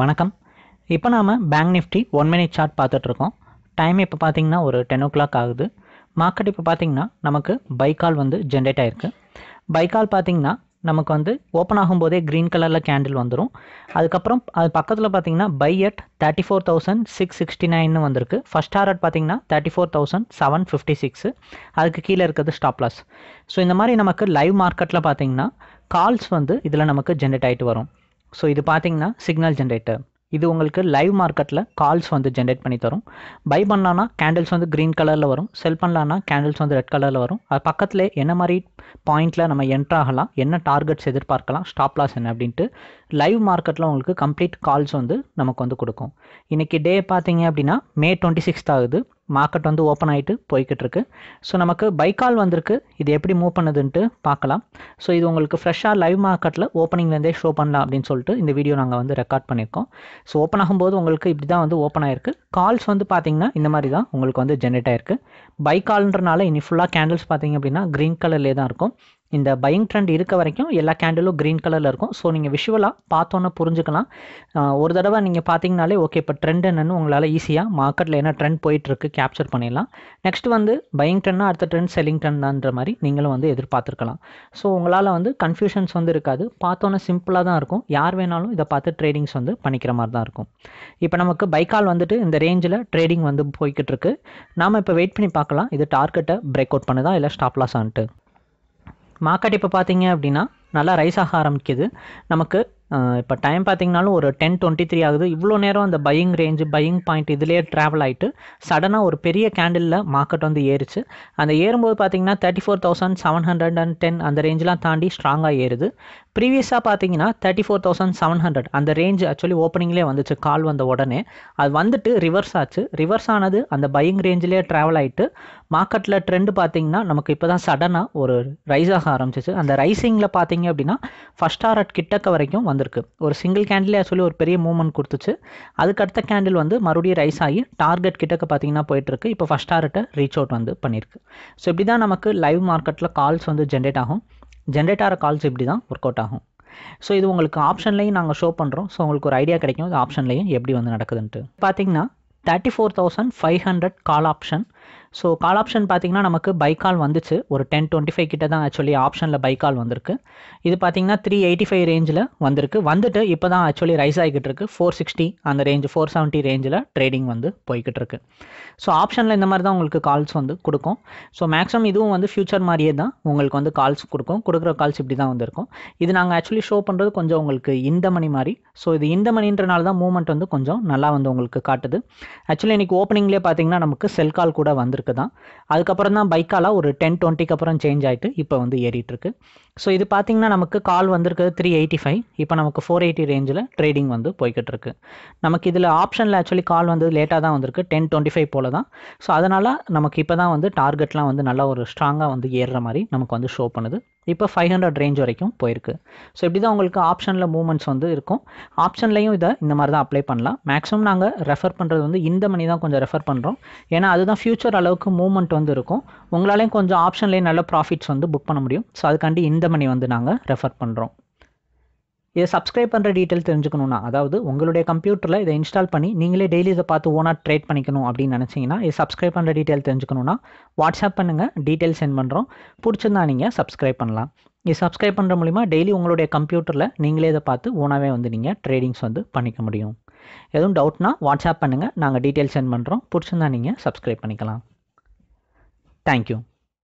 வணக்கம் இப்போ நாம் bank nifty one minute chart பார்த்துட்ருக்கோம் டைம் இப்போ பார்த்திங்கன்னா ஒரு டென் ஓ கிளாக் ஆகுது மார்க்கெட் இப்போ பார்த்திங்கன்னா நமக்கு பைக்கால் வந்து ஜென்ரேட் ஆகிருக்கு பைக்கால் பார்த்திங்கன்னா நமக்கு வந்து ஓப்பன் ஆகும்போதே க்ரீன் கலரில் கேண்டில் வந்துடும் அதுக்கப்புறம் அது பக்கத்தில் பார்த்தீங்கன்னா buy at thirty four thousand six sixty நைன்னு வந்திருக்கு ஃபஸ்ட் அட் பார்த்தீங்கன்னா thirty four thousand seven fifty six அதுக்கு கீழே இருக்கிறது ஸ்டாப் லாஸ் ஸோ இந்த மாதிரி நமக்கு லைவ் மார்க்கெட்டில் பார்த்தீங்கன்னா கால்ஸ் வந்து இதில் நமக்கு ஜென்ரேட் ஆகிட்டு வரும் ஸோ இது பார்த்தீங்கன்னா சிக்னல் ஜென்ரேட்டர் இது உங்களுக்கு லைவ் மார்க்கெட்டில் கால்ஸ் வந்து ஜென்ரேட் பண்ணி தரும் பை பண்ணலான்னா கேண்டில்ஸ் வந்து க்ரீன் கலரில் வரும் செல் பண்ணலான்னா கேண்டில்ஸ் வந்து ரெட் கலரில் வரும் அது பக்கத்தில் என்ன மாதிரி பாயிண்டில் நம்ம என்ட்ராகலாம் என்ன டார்கெட்ஸ் எதிர்பார்க்கலாம் ஸ்டாப் லாஸ் என்ன அப்படின்ட்டு லைவ் மார்க்கெட்டில் உங்களுக்கு கம்ப்ளீட் கால்ஸ் வந்து நமக்கு வந்து கொடுக்கும் இன்றைக்கி டே பார்த்தீங்க அப்படின்னா மே டுவெண்ட்டி சிக்ஸ்த் ஆகுது மார்க்கெட் வந்து ஓப்பன் ஆகிட்டு போய்கிட்டு இருக்கு ஸோ நமக்கு பைக்கால் வந்திருக்கு இது எப்படி மூவ் பண்ணுதுன்ட்டு பார்க்கலாம் ஸோ இது உங்களுக்கு ஃப்ரெஷ்ஷாக லைவ் மார்க்கெட்டில் ஓப்பனிங்லேருந்தே ஷோ பண்ணலாம் அப்படின்னு சொல்லிட்டு இந்த வீடியோ நாங்கள் வந்து ரெக்கார்ட் பண்ணியிருக்கோம் ஸோ ஓப்பன் ஆகும்போது உங்களுக்கு இப்படி தான் வந்து ஓப்பன் ஆயிருக்கு கால்ஸ் வந்து பார்த்தீங்கன்னா இந்த மாதிரி தான் உங்களுக்கு வந்து ஜென்ரேட் ஆயிருக்கு பைக்கால்ன்றனால இனி ஃபுல்லாக கேண்டில்ஸ் பார்த்தீங்க அப்படின்னா க்ரீன் கலர்லேயே தான் இருக்கும் இந்த பையிங் ட்ரெண்ட் இருக்க வரைக்கும் எல்லா கேண்டிலும் க்ரீன் கலரில் இருக்கும் ஸோ நீங்கள் விஷுவலாக பார்த்தோன்னே புரிஞ்சுக்கலாம் ஒரு தடவை நீங்கள் பார்த்தீங்கனாலே ஓகே இப்போ ட்ரெண்ட் என்னென்னு உங்களால் ஈஸியாக மார்க்கெட்டில் என்ன ட்ரெண்ட் போயிட்டுருக்கு கேப்சர் பண்ணிடலாம் நெக்ஸ்ட் வந்து பையிங் ட்ரெண்ட்னா அடுத்த ட்ரெண்ட் செல்லிங் ட்ரெண்ட் மாதிரி நீங்களும் வந்து எதிர்பார்த்துருக்கலாம் ஸோ உங்களால் வந்து கன்ஃபியூஷன்ஸ் வந்து இருக்காது பார்த்தோன்னே சிம்பிளாக தான் இருக்கும் யார் வேணாலும் இதை பார்த்து ட்ரேடிங்ஸ் வந்து பண்ணிக்கிற மாதிரி தான் இருக்கும் இப்போ நமக்கு பைக்கால் வந்துட்டு இந்த ரேஞ்சில் ட்ரேடிங் வந்து போய்கிட்டு இருக்கு நாம் இப்போ வெயிட் பண்ணி பார்க்கலாம் இது டார்கெட்டை பிரேக் அவுட் பண்ணுதா இல்லை ஸ்டாப்லாஸ் ஆன்ட்டு மார்க்கெட் இப்போ பார்த்தீங்க அப்படின்னா நல்லா ரைஸ் ஆக ஆரம்பிக்குது நமக்கு இப்போ டைம் பார்த்திங்கனாலும் ஒரு டென் டுவெண்ட்டி த்ரீ ஆகுது இவ்வளோ நேரம் அந்த பையிங் ரேஞ்சு பையிங் பாயிண்ட் இதிலேயே ட்ராவல் ஆகிட்டு சடனாக ஒரு பெரிய கேண்டிலில் மார்க்கெட் வந்து ஏறிச்சு அந்த ஏறும்போது பார்த்திங்கன்னா thirty four thousand seven hundred and ten அந்த ரேஞ்செலாம் தாண்டி ஸ்ட்ராங்காக ஏறுது ப்ரீவியஸாக பார்த்தீங்கன்னா thirty four thousand seven hundred அந்த ரேஞ்ச் ஆக்சுவலி ஓப்பனிங்லேயே வந்துச்சு கால் வந்த உடனே அது வந்துட்டு ரிவர்ஸ் ஆச்சு ரிவர்ஸ் ஆனது அந்த பையிங் ரேஞ்சிலே ட்ராவல் ஆகிட்டு மார்க்கெட்டில் ட்ரெண்டு பார்த்திங்கன்னா நமக்கு இப்போ தான் சடனாக ஒரு ரைஸ் ஆக ஆரம்பிச்சிச்சு அந்த ரைசிங்கில் பார்த்திங்கன்னா பார்த்தீங்க அப்படின்னா ஃபஸ்ட் அட் கிட்டக்க வரைக்கும் வந்திருக்கு ஒரு சிங்கிள் கேண்டிலே சொல்லி ஒரு பெரிய மூவ்மெண்ட் கொடுத்துச்சு அதுக்கு அடுத்த கேண்டில் வந்து மறுபடியும் ரைஸ் ஆகி டார்கெட் கிட்டக்க பார்த்தீங்கன்னா இருக்கு இப்போ ஃபஸ்ட் ஆர்ட்டை ரீச் அவுட் வந்து பண்ணியிருக்கு ஸோ இப்படி தான் நமக்கு லைவ் மார்க்கெட்டில் கால்ஸ் வந்து ஜென்ரேட் ஆகும் ஜென்ரேட் ஆகிற கால்ஸ் இப்படி தான் ஒர்க் அவுட் ஆகும் ஸோ இது உங்களுக்கு ஆப்ஷன்லையும் நாங்கள் ஷோ பண்ணுறோம் ஸோ உங்களுக்கு ஒரு ஐடியா கிடைக்கும் இது ஆப்ஷன்லையும் எப்படி வந்து நடக்குதுன்ட்டு பார்த்தீங்கன்னா thirty four thousand five hundred call option so call option பார்த்தீங்கன்னா நமக்கு பை கால் வந்துச்சு ஒரு டென் டுவெண்ட்டி ஃபைவ் கிட்ட தான் ஆக்சுவலி ஆப்ஷனில் பைக்கால் வந்திருக்கு இது பார்த்தீங்கன்னா த்ரீ எயிட்டி ஃபைவ் ரேஞ்சில் வந்திருக்கு வந்துட்டு இப்போ தான் ஆக்சுவலி ரைஸ் ஆகிக்கிட்டு இருக்கு ஃபோர் சிக்ஸ்டி அந்த ரேஞ்ச் ஃபோர் செவன்ட்டி ரேஞ்சில் ட்ரேடிங் வந்து போய்கிட்டு இருக்கு ஸோ ஆப்ஷனில் இந்த மாதிரி தான் உங்களுக்கு கால்ஸ் வந்து கொடுக்கும் ஸோ மேக்ஸிமம் இதுவும் வந்து ஃபியூச்சர் மாதிரியே தான் உங்களுக்கு வந்து கால்ஸ் கொடுக்கும் கொடுக்குற கால்ஸ் இப்படி தான் வந்திருக்கும் இது நாங்கள் ஆக்சுவலி ஷோ பண்ணுறது கொஞ்சம் உங்களுக்கு இந்த மணி மாதிரி ஸோ இது இந்த மணின்றனால தான் மூவ்மெண்ட் வந்து கொஞ்சம் நல்லா வந்து உங்களுக்கு காட்டுது ஆக்சுவலி இன்றைக்கி ஓப்பனிங்லேயே பார்த்தீங்கன்னா நமக்கு செல் கால் கூட வந்திருக்கு தான் அதுக்கப்புறம் தான் பைக்காலாம் ஒரு டென் டுவெண்ட்டிக்கு அப்புறம் சேஞ்ச் ஆகிட்டு இப்போ வந்து ஏறிட்டுருக்கு ஸோ இது பார்த்திங்கன்னா நமக்கு கால் வந்திருக்கிறது த்ரீ எயிட்டி ஃபைவ் இப்போ நமக்கு ஃபோர் எயிட்டி ரேஞ்சில் ட்ரேடிங் வந்து போய்கிட்டு இருக்கு நமக்கு இதில் ஆப்ஷனில் ஆக்சுவலி கால் வந்து லேட்டாக தான் வந்திருக்கு டென் டுவெண்ட்டி ஃபைவ் போல தான் ஸோ அதனால் நமக்கு இப்போ தான் வந்து டார்கெட்லாம் வந்து நல்லா ஒரு ஸ்ட்ராங்காக வந்து ஏறுற மாதிரி நமக்கு வந்து ஷோ பண்ணுது இப்போ ஃபைவ் ஹண்ட்ரட் ரேஞ்ச் வரைக்கும் போயிருக்கு ஸோ இப்படி தான் உங்களுக்கு ஆப்ஷனில் மூவ்மெண்ட்ஸ் வந்து இருக்கும் ஆப்ஷன்லையும் இதை இந்த மாதிரி தான் அப்ளை பண்ணலாம் மேக்ஸிமம் நாங்கள் ரெஃபர் பண்ணுறது வந்து இந்த மணி தான் கொஞ்சம் ரெஃபர் பண்ணுறோம் ஏன்னா அதுதான் ஃபியூச்சர் அளவுக்கு மூவ்மெண்ட் வந்து இருக்கும் உங்களாலேயும் கொஞ்சம் ஆப்ஷன்லேயும் நல்ல ப்ராஃபிட்ஸ் வந்து புக் பண்ண முடியும் ஸோ அதுக்காண்டி இந்த மணி வந்து நாங்கள் ரெஃபர் பண்ணுறோம் இதை சப்ஸ்கிரைப் பண்ணுற டீட்டெயில் தெரிஞ்சுக்கணும்னா அதாவது உங்களுடைய கம்ப்யூட்டரில் இதை இன்ஸ்டால் பண்ணி நீங்களே டெய்லி இதை பார்த்து ஓனாக ட்ரேட் பண்ணிக்கணும் அப்படின்னு நினச்சிங்கன்னா இதை சப்ஸ்கிரைப் பண்ணுற டீட்டெயில் தெரிஞ்சுக்கணும்னா வாட்ஸ்அப் பண்ணுங்கள் டீட்டெயில் சென்ட் பண்ணுறோம் பிடிச்சிருந்தா நீங்கள் சப்ஸ்கிரைப் பண்ணலாம் இது சப்ஸ்கிரைப் பண்ணுற மூலிமா டெய்லி உங்களுடைய கம்ப்யூட்டரில் நீங்களே இதை பார்த்து ஓனாகவே வந்து நீங்கள் ட்ரேடிங்ஸ் வந்து பண்ணிக்க முடியும் எதுவும் டவுட்னா வாட்ஸ்அப் பண்ணுங்கள் நாங்கள் டீட்டெயில் சென்ட் பண்ணுறோம் பிடிச்சிருந்தா நீங்கள் சப்ஸ்கிரைப் பண்ணிக்கலாம் தேங்க்யூ